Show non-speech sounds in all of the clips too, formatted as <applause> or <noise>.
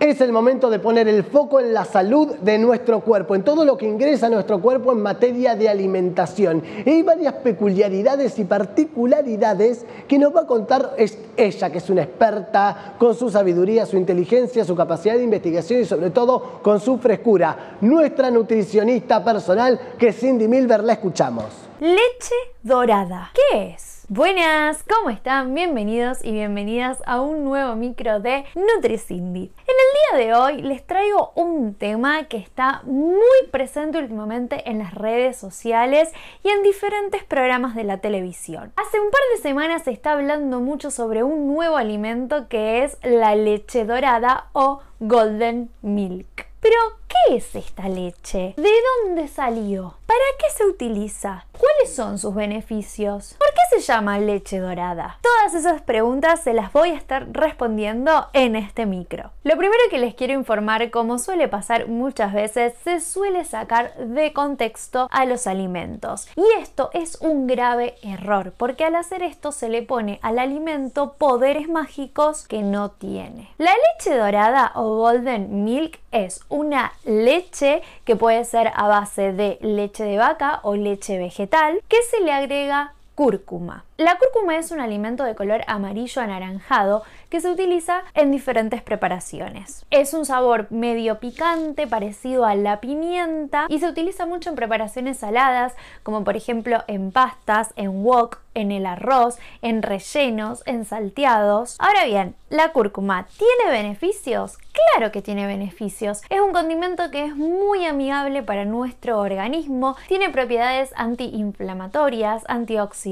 Es el momento de poner el foco en la salud de nuestro cuerpo, en todo lo que ingresa a nuestro cuerpo en materia de alimentación. Y hay varias peculiaridades y particularidades que nos va a contar ella, que es una experta con su sabiduría, su inteligencia, su capacidad de investigación y sobre todo con su frescura. Nuestra nutricionista personal, que es Cindy Milver, la escuchamos. Leche dorada. ¿Qué es? Buenas, ¿cómo están? Bienvenidos y bienvenidas a un nuevo micro de NutriCindy. El día de hoy les traigo un tema que está muy presente últimamente en las redes sociales y en diferentes programas de la televisión. Hace un par de semanas se está hablando mucho sobre un nuevo alimento que es la leche dorada o golden milk. Pero, ¿qué es esta leche? ¿De dónde salió? ¿Para qué se utiliza? ¿Cuáles son sus beneficios? ¿Por qué se llama leche dorada? Todas esas preguntas se las voy a estar respondiendo en este micro. Lo primero que les quiero informar, como suele pasar muchas veces, se suele sacar de contexto a los alimentos. Y esto es un grave error, porque al hacer esto se le pone al alimento poderes mágicos que no tiene. La leche dorada o golden milk es una leche que puede ser a base de leche de vaca o leche vegetal que se le agrega cúrcuma. La cúrcuma es un alimento de color amarillo anaranjado que se utiliza en diferentes preparaciones. Es un sabor medio picante, parecido a la pimienta, y se utiliza mucho en preparaciones saladas, como por ejemplo en pastas, en wok, en el arroz, en rellenos, en salteados. Ahora bien, ¿la cúrcuma tiene beneficios? Claro que tiene beneficios. Es un condimento que es muy amigable para nuestro organismo, tiene propiedades antiinflamatorias, antioxidantes,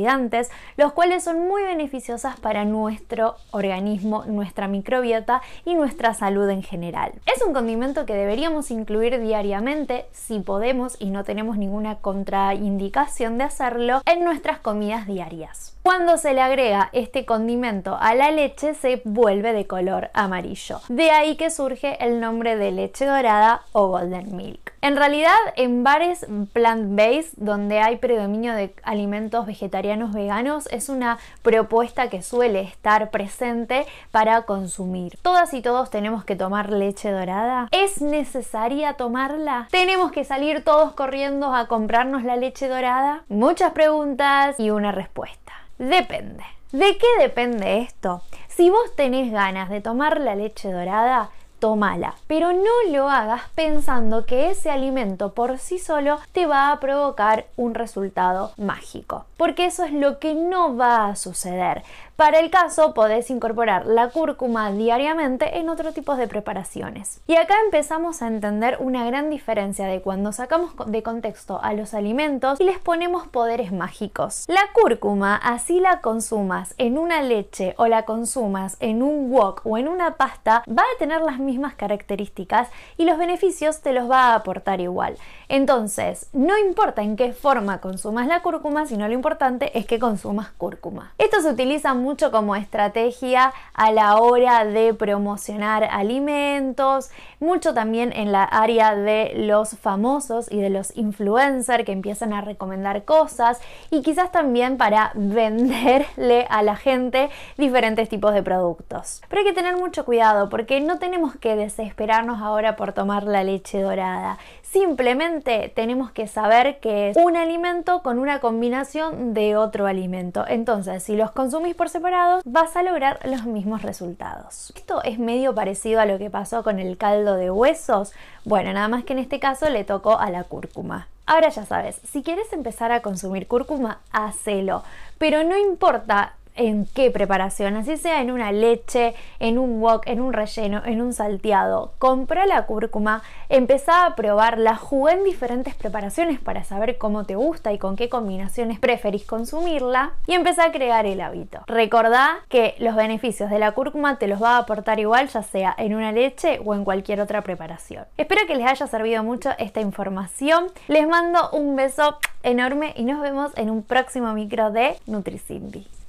los cuales son muy beneficiosas para nuestro organismo, nuestra microbiota y nuestra salud en general. Es un condimento que deberíamos incluir diariamente si podemos y no tenemos ninguna contraindicación de hacerlo en nuestras comidas diarias. Cuando se le agrega este condimento a la leche se vuelve de color amarillo. De ahí que surge el nombre de leche dorada o golden milk. En realidad, en bares plant-based, donde hay predominio de alimentos vegetarianos veganos, es una propuesta que suele estar presente para consumir. Todas y todos tenemos que tomar leche dorada. ¿Es necesaria tomarla? ¿Tenemos que salir todos corriendo a comprarnos la leche dorada? Muchas preguntas y una respuesta. Depende. ¿De qué depende esto? Si vos tenés ganas de tomar la leche dorada, tómala. Pero no lo hagas pensando que ese alimento por sí solo te va a provocar un resultado mágico, porque eso es lo que no va a suceder. Para el caso podés incorporar la cúrcuma diariamente en otro tipo de preparaciones. Y acá empezamos a entender una gran diferencia de cuando sacamos de contexto a los alimentos y les ponemos poderes mágicos. La cúrcuma, así la consumas en una leche o la consumas en un wok o en una pasta, va a tener las mismas características y los beneficios te los va a aportar igual. Entonces, no importa en qué forma consumas la cúrcuma, sino lo importante es que consumas cúrcuma. Esto se utiliza mucho como estrategia a la hora de promocionar alimentos, mucho también en la área de los famosos y de los influencers que empiezan a recomendar cosas y quizás también para <laughs> venderle a la gente diferentes tipos de productos. Pero hay que tener mucho cuidado porque no tenemos que desesperarnos ahora por tomar la leche dorada. Simplemente tenemos que saber que es un alimento con una combinación de otro alimento. Entonces, si los consumís por separados, vas a lograr los mismos resultados. Esto es medio parecido a lo que pasó con el caldo de huesos. Bueno, nada más que en este caso le tocó a la cúrcuma. Ahora ya sabes, si quieres empezar a consumir cúrcuma, hacelo. Pero no importa en qué preparación, así sea en una leche, en un wok, en un relleno, en un salteado. Comprá la cúrcuma, empezá a probarla, jugué en diferentes preparaciones para saber cómo te gusta y con qué combinaciones preferís consumirla y empezá a crear el hábito. Recordá que los beneficios de la cúrcuma te los va a aportar igual ya sea en una leche o en cualquier otra preparación. Espero que les haya servido mucho esta información. Les mando un beso enorme y nos vemos en un próximo micro de NutriCindy.